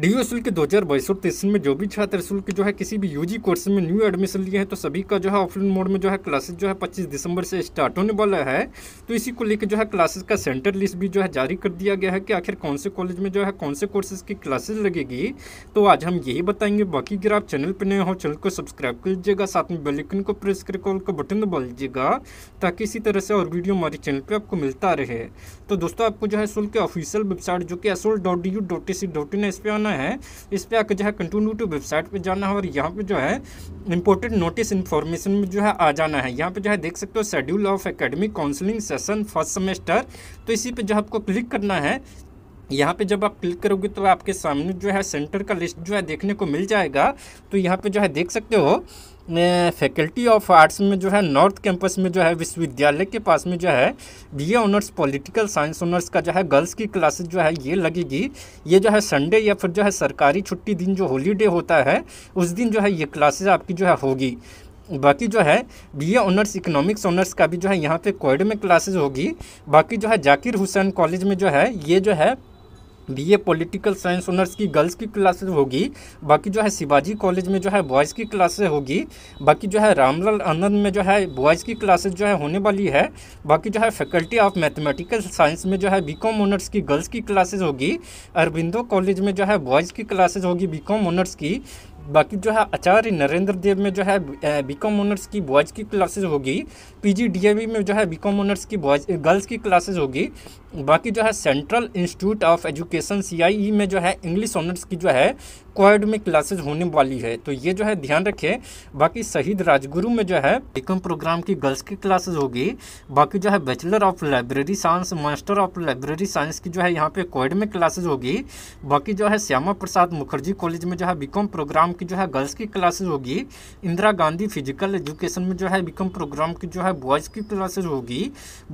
D you शुल्क दो हज़ार बाईस और तेईस में जो भी छात्र शुल्क जो है किसी भी यूजी कोर्स में न्यू एडमिशन लिया है तो सभी का जो है ऑफलाइन मोड में जो है क्लासेस जो है 25 दिसंबर से स्टार्ट होने वाला है तो इसी को लेकर जो है क्लासेस का सेंटर लिस्ट भी जो है जारी कर दिया गया है कि आखिर कौन से कॉलेज में जो है कौन से कोर्सेज की क्लासेज लगेगी तो आज हम यही बताएंगे बाकी अगर आप चैनल पर नए हो चैनल को सब्सक्राइब कर लीजिएगा साथ में बेलिकन को प्रेस करके ऑल का बटन दबा लीजिएगा ताकि इसी तरह से और वीडियो हमारे चैनल पर आपको मिलता रहे तो दोस्तों आपको जो है शुल्क ऑफिशियल वेबसाइट जो कि S dot D U dot T C dot in S पे आना करना है इस पर आपको जो है कंटिन्यू टू वेबसाइट पर जाना है और यहाँ पर जो है इंपोर्टेंट नोटिस इन्फॉर्मेशन में जो है आ जाना है यहाँ पर जो है देख सकते हो schedule of academic counselling session first semester तो इसी पर जो आपको क्लिक करना है यहाँ पे जब आप क्लिक करोगे तो आपके सामने जो है सेंटर का लिस्ट जो है देखने को मिल जाएगा तो यहाँ पे जो है देख सकते हो फैकल्टी ऑफ आर्ट्स में जो है नॉर्थ कैंपस में जो है विश्वविद्यालय के पास में जो है BA honours political science honours का जो है गर्ल्स की क्लासेस जो है ये लगेगी ये जो है संडे या फिर जो है सरकारी छुट्टी दिन जो हॉलीडे होता है उस दिन जो है ये क्लासेज आपकी जो है होगी बाकी जो है बीए ऑनर्स इकोनॉमिक्स ऑनर्स का भी जो है यहाँ पे कोयड में क्लासेज होगी बाकी जो है जाकिर हुसैन कॉलेज में जो है ये जो है B A political science honours की गर्ल्स की क्लासेज होगी बाकी जो है शिवाजी कॉलेज में जो है बॉयज़ की क्लासेज होगी बाकी जो है रामलाल आनंद में जो है बॉयज़ की क्लासेज जो है होने वाली है बाकी जो है फैकल्टी ऑफ मैथमेटिकल साइंस में जो है बी कॉम ऑनर्स की गर्ल्स की क्लासेज होगी अरविंदो कॉलेज में जो है बॉयज़ की क्लासेज होगी बी कॉम ऑनर्स की बाकी जो है आचार्य नरेंद्र देव में जो है बी कॉम ऑनर्स की बॉयज़ की क्लासेज होगी पी जी डी में जो है बी कॉम ऑनर्स की बॉयज गर्ल्स की क्लासेज होगी बाकी जो है central institute of education C में जो है इंग्लिश ऑनर्स की जो है क्वाड में क्लासेज होने वाली है तो ये जो है ध्यान रखें बाकी शहीद राजगुरु में जो है बीकॉम प्रोग्राम की गर्ल्स की क्लासेज होगी बाकी जो है bachelor of library science master of library science की जो है यहाँ पे क्वाड में क्लासेज होगी बाकी जो है श्यामा प्रसाद मुखर्जी कॉलेज में जो है बीकॉम प्रोग्राम की जो है गर्ल्स की क्लासेज होगी इंदिरा गांधी फिजिकल एजुकेशन में जो है बीकॉम प्रोग्राम की जो है बॉयज़ की क्लासेज होगी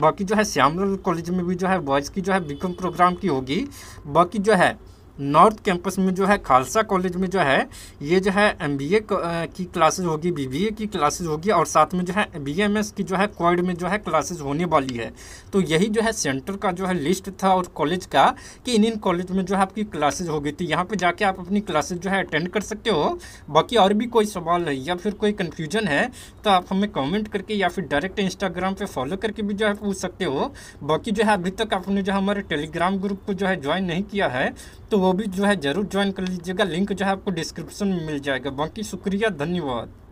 बाकी जो है श्यामलाल कॉलेज में भी जो है बॉयज़ की जो है बीकॉम प्रोग्राम की होगी बाकी जो है नॉर्थ कैंपस में जो है खालसा कॉलेज में जो है ये जो है एम बी ए की क्लासेज होगी बी बी ए की क्लासेज होगी और साथ में जो है बी एम एस की जो है क्वाड में जो है क्लासेज होने वाली है तो यही जो है सेंटर का जो है लिस्ट था और कॉलेज का कि इन इन कॉलेज में जो है आपकी क्लासेज होगी तो यहाँ पर जाके आप अपनी क्लासेज जो है अटेंड कर सकते हो बाकी और भी कोई सवाल है या फिर कोई कन्फ्यूजन है तो आप हमें कमेंट करके या फिर डायरेक्ट इंस्टाग्राम पर फॉलो करके भी जो है पूछ सकते हो बाकी जो है अभी तक आपने जो हमारे टेलीग्राम ग्रुप को जो है ज्वाइन नहीं किया है तो वो भी जो है ज़रूर ज्वाइन कर लीजिएगा लिंक जो है आपको डिस्क्रिप्शन में मिल जाएगा बाकी शुक्रिया धन्यवाद